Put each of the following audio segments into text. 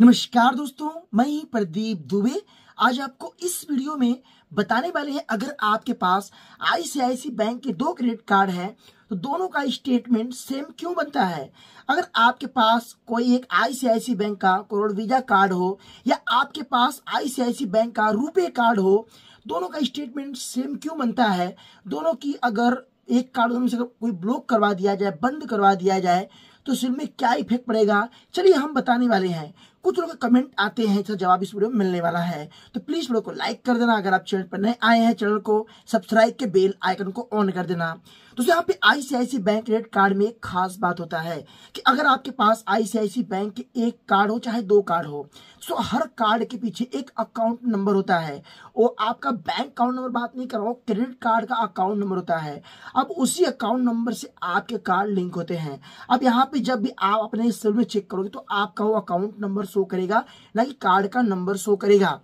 नमस्कार दोस्तों मैं ही प्रदीप दुबे आज आपको इस वीडियो में बताने वाले हैं अगर आपके पास आईसीआईसी बैंक के दो क्रेडिट कार्ड है तो दोनों का स्टेटमेंट सेम क्यों बनता है अगर आपके पास कोई एक आईसीआईसी बैंक का करोड़ वीजा कार्ड हो या आपके पास आईसीआईसी बैंक का रुपे कार्ड हो दोनों का स्टेटमेंट सेम क्यों बनता है दोनों की अगर एक कार्ड से कोई ब्लॉक करवा दिया जाए बंद करवा दिया जाए तो सिर में क्या इफेक्ट पड़ेगा चलिए हम बताने वाले हैं कुछ लोगों के कमेंट आते हैं इसका जवाब इस वीडियो में मिलने वाला है तो प्लीज वीडियो को लाइक कर देना अगर आप चैनल पर नए आए हैं चैनल को सब्सक्राइब के बेल आइकन को ऑन कर देना तो यहाँ पे आईसीआईसी बैंक क्रेडिट कार्ड में एक खास बात होता है कि अगर आपके पास आईसीआईसी बैंक के एक कार्ड हो चाहे दो कार्ड हो सो तो हर कार्ड के पीछे एक अकाउंट नंबर होता है और आपका बैंक अकाउंट नंबर बात नहीं कर रहा हूँ क्रेडिट कार्ड का अकाउंट नंबर होता है अब उसी अकाउंट नंबर से आपके कार्ड लिंक होते हैं अब यहाँ पे जब भी आप अपने सिर में चेक करोगे तो आपका वो अकाउंट नंबर शो करेगा ना कि कार्ड का नंबर शो करेगा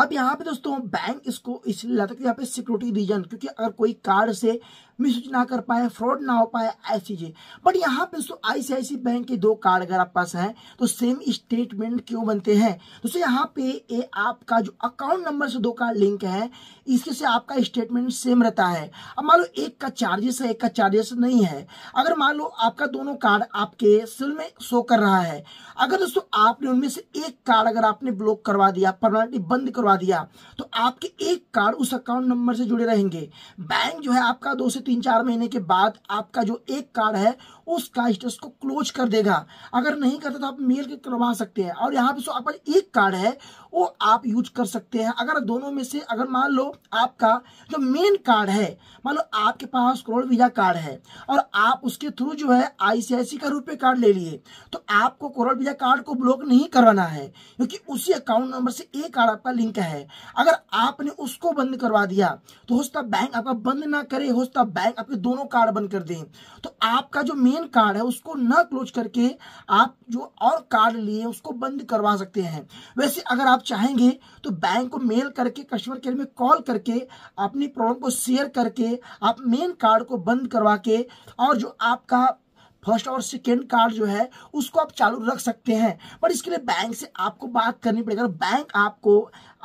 अब यहाँ पे दोस्तों बैंक इसको इसलिए लाता कि यहाँ पे सिक्योरिटी रीजन क्योंकि अगर कोई कार्ड से मिस ना कर पाए फ्रॉड ना हो पाए ऐसी चीजें बट यहाँ पे दोस्तों आईसीआईसी बैंक के दो कार्ड अगर आप पास हैं तो सेम स्टेटमेंट क्यों बनते हैं दोस्तों यहाँ पे ए आपका जो अकाउंट नंबर से दो कार्ड लिंक है इसके से आपका स्टेटमेंट सेम रहता है अब मान लो एक का चार्जेस है एक का चार्जेस नहीं है अगर मान लो आपका दोनों कार्ड आपके सेल में शो कर रहा है अगर दोस्तों आपने उनमें से एक कार्ड अगर आपने ब्लॉक करवा दिया परमानेंटली बंद कर करवा दिया तो आपके एक कार्ड उस अकाउंट नंबर से जुड़े रहेंगे बैंक जो है आपका दो से तीन चार महीने के बाद आपका जो एक कार्ड है उस स्टेटस को क्लोज कर देगा अगर नहीं करता तो आप मेल के करवा सकते हैं और यहाँ पे जो आपका एक कार्ड है वो आप यूज कर सकते हैं अगर दोनों में से अगर मान लो आपका जो मेन कार्ड है मान लो आपके पास करोड़ वीजा कार्ड है और आप उसके थ्रू जो है आईसीआईसी का रुपए कार्ड ले लिए तो आपको करोड़ वीजा कार्ड को ब्लॉक नहीं करवाना है क्योंकि उसी अकाउंट नंबर से एक कार्ड आपका लिंक बैंक है अगर आपने उसको बंद करवा दिया तो हो सकता बैंक आपका बंद ना करे हो सकता बैंक आपके दोनों कार्ड बंद कर दे तो आपका जो मेन कार्ड है उसको न क्लोज करके आप जो और कार्ड लिए उसको बंद करवा सकते हैं वैसे अगर आप चाहेंगे तो बैंक को मेल करके कस्टमर केयर में कॉल करके अपनी प्रॉब्लम को शेयर करके आप मेन कार्ड को बंद करवा के और जो आपका फर्स्ट और सेकेंड कार्ड जो है उसको आप चालू रख सकते हैं पर इसके लिए बैंक से आपको बात करनी पड़ेगी अगर बैंक आपको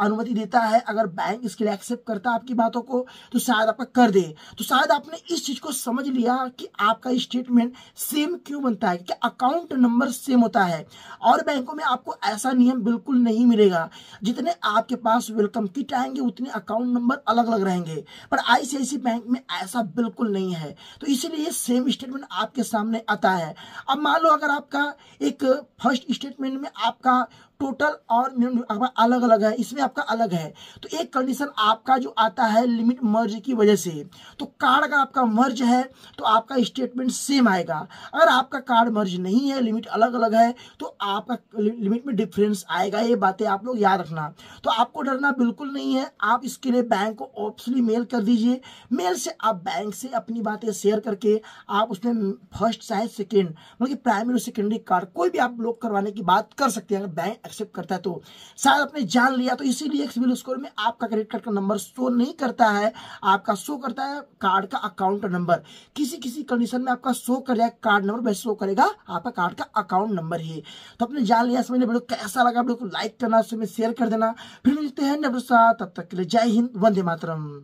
अनुमति देता है अगर बैंक इसके लिए एक्सेप्ट करता है आपकी बातों को तो शायद आपका कर दे तो शायद आपने इस चीज़ को समझ लिया कि आपका स्टेटमेंट सेम क्यों बनता है कि अकाउंट नंबर सेम होता है और बैंकों में आपको ऐसा नियम बिल्कुल नहीं मिलेगा जितने आपके पास वेलकम किट आएंगे उतने अकाउंट नंबर अलग अलग रहेंगे पर आई बैंक में ऐसा बिल्कुल नहीं है तो इसीलिए सेम स्टेटमेंट आपके सामने आता है अब मान लो अगर आपका एक फर्स्ट स्टेटमेंट में आपका टोटल और मिनिमम अलग अलग है इसमें आपका अलग है तो एक कंडीशन आपका जो आता है लिमिट मर्ज की वजह से तो कार्ड अगर आपका मर्ज है तो आपका स्टेटमेंट सेम आएगा अगर आपका कार्ड मर्ज नहीं है लिमिट अलग अलग है तो आपका लिमिट में डिफरेंस आएगा ये बातें आप लोग याद रखना तो आपको डरना बिल्कुल नहीं है आप इसके लिए बैंक को ऑप्शनली मेल कर दीजिए मेल से आप बैंक से अपनी बातें शेयर करके आप उसमें फर्स्ट चाहे सेकेंड मतलब प्राइमरी और सेकेंडरी कार्ड कोई भी आप लोग करवाने की बात कर सकते हैं अगर बैंक एक्सेप्ट करता है तो शायद आपने जान लिया तो इसीलिए सिविल स्कोर में आपका क्रेडिट कार्ड का नंबर शो नहीं करता है आपका शो करता है कार्ड का अकाउंट नंबर किसी किसी कंडीशन में आपका शो कर जाए कार्ड नंबर वैसे शो करेगा आपका कार्ड का अकाउंट नंबर ही तो आपने जान लिया समझ लिया कैसा लगा वीडियो को लाइक करना उसमें शेयर कर देना फिर मिलते हैं नेबर साथ तब तक के लिए जय हिंद वंदे मातरम